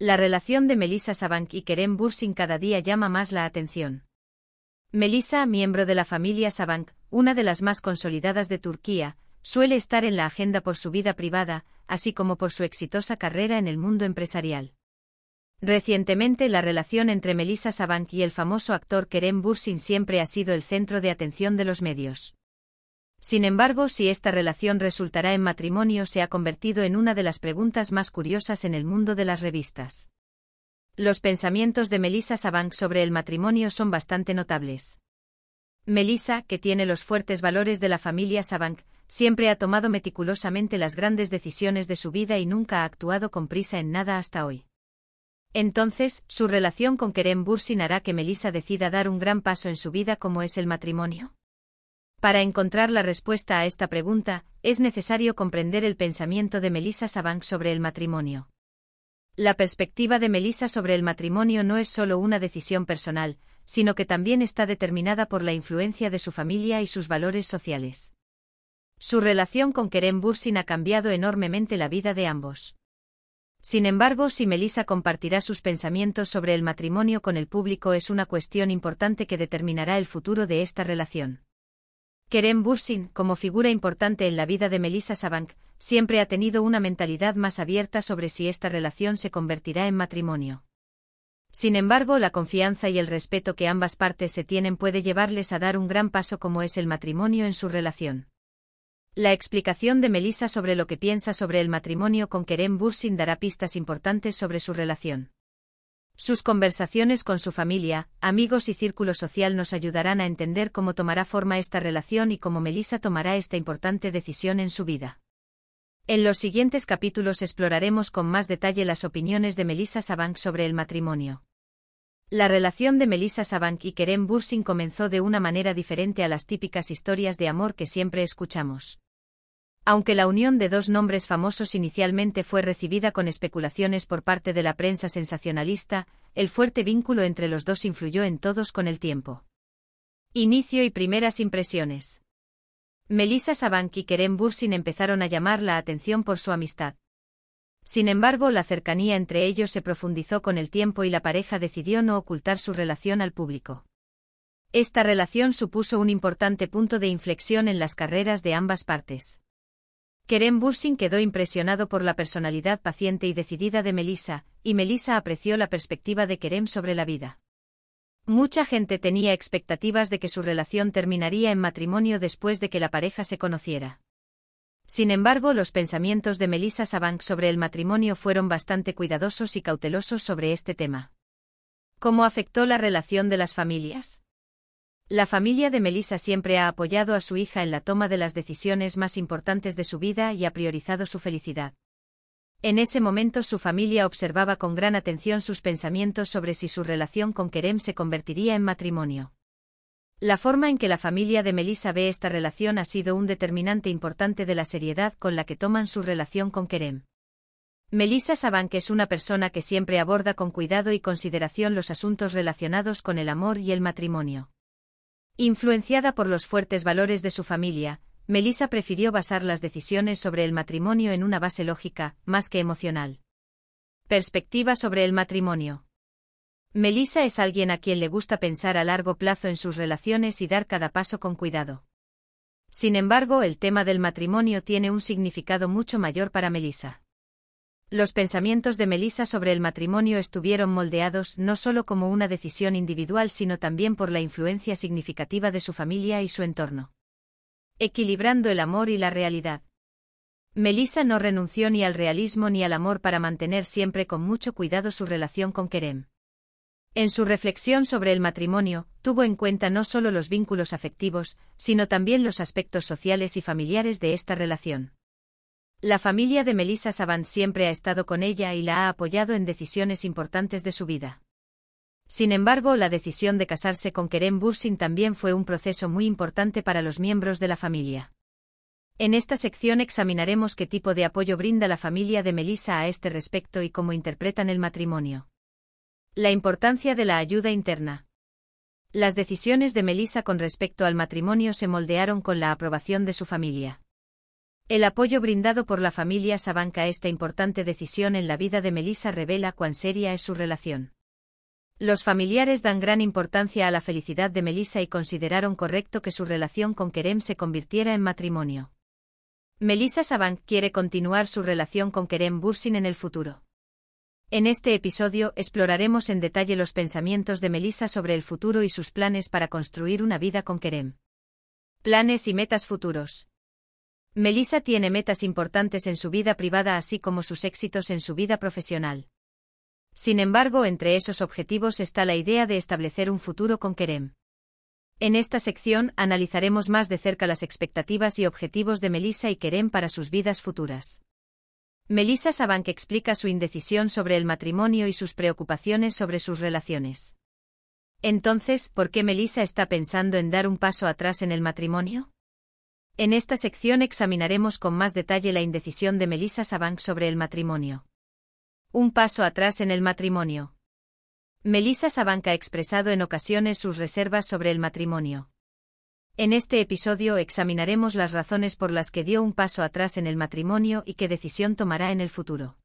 La relación de Melissa Sabank y Kerem Bursin cada día llama más la atención. Melissa, miembro de la familia Sabank, una de las más consolidadas de Turquía, suele estar en la agenda por su vida privada, así como por su exitosa carrera en el mundo empresarial. Recientemente la relación entre Melissa Sabank y el famoso actor Kerem Bursin siempre ha sido el centro de atención de los medios. Sin embargo, si esta relación resultará en matrimonio se ha convertido en una de las preguntas más curiosas en el mundo de las revistas. Los pensamientos de Melissa Savank sobre el matrimonio son bastante notables. Melissa, que tiene los fuertes valores de la familia Savank, siempre ha tomado meticulosamente las grandes decisiones de su vida y nunca ha actuado con prisa en nada hasta hoy. Entonces, ¿su relación con Kerem Bursin hará que Melissa decida dar un gran paso en su vida como es el matrimonio? Para encontrar la respuesta a esta pregunta, es necesario comprender el pensamiento de Melissa Savank sobre el matrimonio. La perspectiva de Melissa sobre el matrimonio no es solo una decisión personal, sino que también está determinada por la influencia de su familia y sus valores sociales. Su relación con Kerem Bursin ha cambiado enormemente la vida de ambos. Sin embargo, si Melissa compartirá sus pensamientos sobre el matrimonio con el público es una cuestión importante que determinará el futuro de esta relación. Kerem Bursin, como figura importante en la vida de Melissa Savank, siempre ha tenido una mentalidad más abierta sobre si esta relación se convertirá en matrimonio. Sin embargo, la confianza y el respeto que ambas partes se tienen puede llevarles a dar un gran paso como es el matrimonio en su relación. La explicación de Melissa sobre lo que piensa sobre el matrimonio con Kerem Bursin dará pistas importantes sobre su relación. Sus conversaciones con su familia, amigos y círculo social nos ayudarán a entender cómo tomará forma esta relación y cómo Melissa tomará esta importante decisión en su vida. En los siguientes capítulos exploraremos con más detalle las opiniones de Melissa Sabank sobre el matrimonio. La relación de Melissa Sabank y Kerem Bursin comenzó de una manera diferente a las típicas historias de amor que siempre escuchamos. Aunque la unión de dos nombres famosos inicialmente fue recibida con especulaciones por parte de la prensa sensacionalista, el fuerte vínculo entre los dos influyó en todos con el tiempo. Inicio y primeras impresiones. Melissa Sabank y Kerem Bursin empezaron a llamar la atención por su amistad. Sin embargo, la cercanía entre ellos se profundizó con el tiempo y la pareja decidió no ocultar su relación al público. Esta relación supuso un importante punto de inflexión en las carreras de ambas partes. Kerem Bursin quedó impresionado por la personalidad paciente y decidida de Melissa, y Melissa apreció la perspectiva de Kerem sobre la vida. Mucha gente tenía expectativas de que su relación terminaría en matrimonio después de que la pareja se conociera. Sin embargo, los pensamientos de Melissa Savank sobre el matrimonio fueron bastante cuidadosos y cautelosos sobre este tema. ¿Cómo afectó la relación de las familias? La familia de Melissa siempre ha apoyado a su hija en la toma de las decisiones más importantes de su vida y ha priorizado su felicidad. En ese momento su familia observaba con gran atención sus pensamientos sobre si su relación con Kerem se convertiría en matrimonio. La forma en que la familia de Melissa ve esta relación ha sido un determinante importante de la seriedad con la que toman su relación con Kerem. Melissa que es una persona que siempre aborda con cuidado y consideración los asuntos relacionados con el amor y el matrimonio. Influenciada por los fuertes valores de su familia, Melissa prefirió basar las decisiones sobre el matrimonio en una base lógica, más que emocional. Perspectiva sobre el matrimonio. Melissa es alguien a quien le gusta pensar a largo plazo en sus relaciones y dar cada paso con cuidado. Sin embargo, el tema del matrimonio tiene un significado mucho mayor para Melissa. Los pensamientos de Melissa sobre el matrimonio estuvieron moldeados no solo como una decisión individual sino también por la influencia significativa de su familia y su entorno. Equilibrando el amor y la realidad. Melissa no renunció ni al realismo ni al amor para mantener siempre con mucho cuidado su relación con Kerem. En su reflexión sobre el matrimonio, tuvo en cuenta no solo los vínculos afectivos, sino también los aspectos sociales y familiares de esta relación. La familia de Melissa Saban siempre ha estado con ella y la ha apoyado en decisiones importantes de su vida. Sin embargo, la decisión de casarse con Keren Bursin también fue un proceso muy importante para los miembros de la familia. En esta sección examinaremos qué tipo de apoyo brinda la familia de Melissa a este respecto y cómo interpretan el matrimonio. La importancia de la ayuda interna. Las decisiones de Melissa con respecto al matrimonio se moldearon con la aprobación de su familia. El apoyo brindado por la familia Sabanca a esta importante decisión en la vida de Melissa revela cuán seria es su relación. Los familiares dan gran importancia a la felicidad de Melissa y consideraron correcto que su relación con Kerem se convirtiera en matrimonio. Melissa Sabank quiere continuar su relación con Kerem Bursin en el futuro. En este episodio exploraremos en detalle los pensamientos de Melissa sobre el futuro y sus planes para construir una vida con Kerem. Planes y metas futuros. Melissa tiene metas importantes en su vida privada así como sus éxitos en su vida profesional. Sin embargo, entre esos objetivos está la idea de establecer un futuro con Kerem. En esta sección analizaremos más de cerca las expectativas y objetivos de Melissa y Kerem para sus vidas futuras. Melissa Sabank explica su indecisión sobre el matrimonio y sus preocupaciones sobre sus relaciones. Entonces, ¿por qué Melissa está pensando en dar un paso atrás en el matrimonio? En esta sección examinaremos con más detalle la indecisión de Melissa Sabank sobre el matrimonio. Un paso atrás en el matrimonio. Melissa Sabank ha expresado en ocasiones sus reservas sobre el matrimonio. En este episodio examinaremos las razones por las que dio un paso atrás en el matrimonio y qué decisión tomará en el futuro.